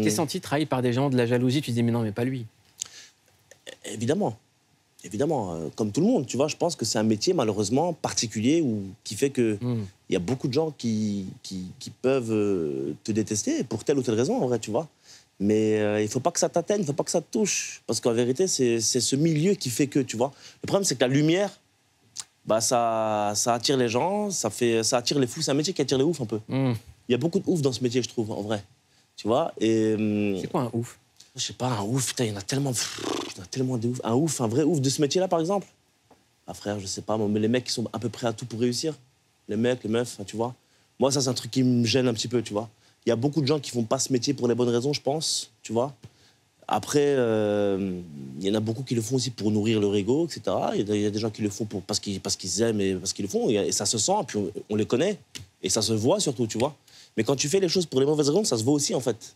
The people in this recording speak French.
Tu t'es mm. senti trahi par des gens, de la jalousie, tu te dis mais non, mais pas lui. Évidemment. Évidemment, euh, comme tout le monde, tu vois, je pense que c'est un métier malheureusement particulier ou qui fait que mm. il y a beaucoup de gens qui, qui, peuvent euh, te détester pour telle ou telle raison, en vrai, tu vois. Mais il euh, il faut pas que ça t'atteigne, il faut pas que ça te touche. Parce qu'en vérité, c'est ce milieu qui fait que, tu vois. Le problème, c'est que la lumière, bah, ça, ça attire les gens, ça, fait, ça attire les fous. C'est un métier qui attire les oufs un peu. Mm. Il y a beaucoup de oufs dans ce métier, je trouve, en vrai vois hum, C'est quoi un ouf Je sais pas, un ouf, il y en a tellement. tellement de ouf. Un ouf, un vrai ouf de ce métier-là, par exemple Ah, frère, je sais pas, mais les mecs qui sont à peu près à tout pour réussir. Les mecs, les meufs, tu vois. Moi, ça, c'est un truc qui me gêne un petit peu, tu vois. Il y a beaucoup de gens qui font pas ce métier pour les bonnes raisons, je pense, tu vois. Après, euh, il y en a beaucoup qui le font aussi pour nourrir leur ego, etc. Il y, a des gens qui le font parce qu'ils parce aiment et parce qu'ils le font, et, ça se sent, puis on les connaît. Et ça se voit surtout, tu vois. Mais quand tu fais les choses pour les mauvaises raisons, ça se voit aussi, en fait.